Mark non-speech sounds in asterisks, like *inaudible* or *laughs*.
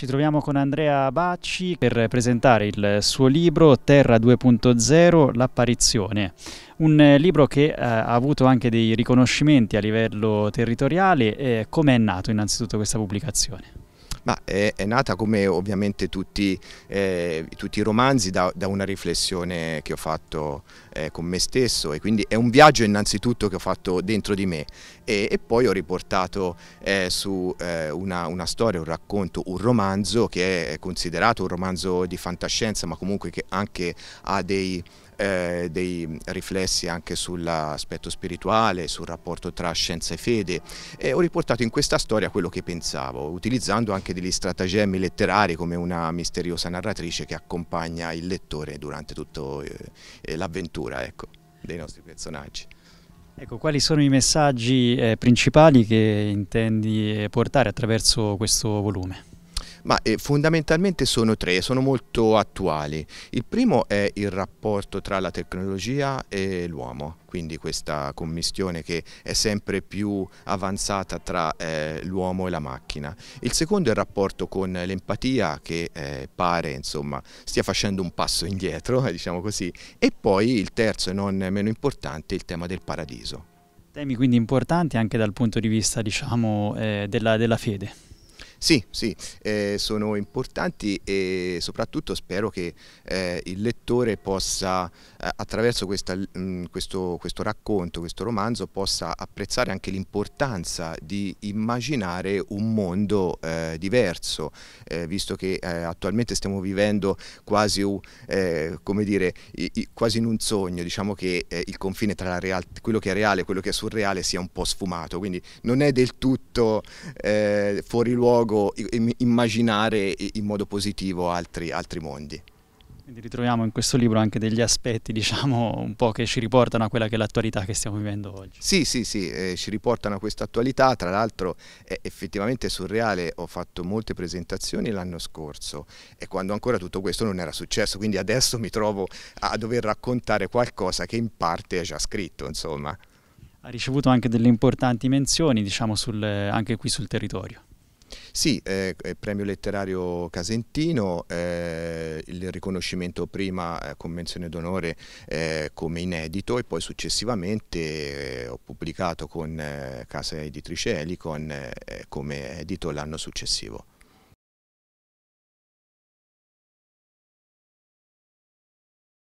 Ci troviamo con Andrea Bacci per presentare il suo libro Terra 2.0 L'apparizione, un libro che eh, ha avuto anche dei riconoscimenti a livello territoriale. Eh, Come è nato innanzitutto questa pubblicazione? Ma è, è nata come ovviamente tutti, eh, tutti i romanzi da, da, una riflessione che ho fatto eh, con me stesso e quindi è un viaggio innanzitutto che ho fatto dentro di me e, e poi ho riportato eh, su eh, una, una storia, un racconto, un romanzo che è considerato un romanzo di fantascienza ma comunque che anche ha dei eh, dei riflessi anche sull'aspetto spirituale, sul rapporto tra scienza e fede e ho riportato in questa storia quello che pensavo, utilizzando anche degli stratagemmi letterari come una misteriosa narratrice che accompagna il lettore durante tutta eh, eh, l'avventura ecco, dei nostri personaggi. Ecco, quali sono i messaggi eh, principali che intendi portare attraverso questo volume? Ma eh, fondamentalmente sono tre, sono molto attuali. Il primo è il rapporto tra la tecnologia e l'uomo, quindi questa commistione che è sempre più avanzata tra eh, l'uomo e la macchina. Il secondo è il rapporto con l'empatia che eh, pare insomma, stia facendo un passo indietro, *laughs* diciamo così. E poi il terzo e non meno importante è il tema del paradiso. Temi quindi importanti anche dal punto di vista diciamo, eh, della, della fede. Sì, sì, eh, sono importanti e soprattutto spero che eh, il lettore possa, eh, attraverso questa, mh, mm, questo, questo, racconto, questo romanzo, possa apprezzare anche l'importanza di immaginare un mondo eh, diverso, eh, visto che eh, attualmente stiamo vivendo quasi, come dire, i, i, quasi in un sogno, diciamo che il confine tra quello che è reale e quello che è surreale sia un po' sfumato, quindi non è del tutto fuori luogo luogo immaginare in modo positivo altri, altri mondi. Quindi ritroviamo in questo libro anche degli aspetti, *laughs* diciamo, un po' che ci riportano a quella che è l'attualità che stiamo vivendo oggi. Sì, sì, sì, eh, ci riportano a questa attualità, tra l'altro è effettivamente surreale, ho fatto molte presentazioni l'anno scorso e quando ancora tutto questo non era successo, quindi adesso mi trovo a dover raccontare qualcosa che in parte è già scritto, insomma. Ha ricevuto anche delle importanti menzioni, diciamo, sul, eh, anche qui sul territorio. Sì, eh, eh, premio letterario casentino, eh, il riconoscimento prima eh, con menzione d'onore eh, come inedito e poi successivamente eh, ho pubblicato con casa editrice Elicon come edito l'anno successivo.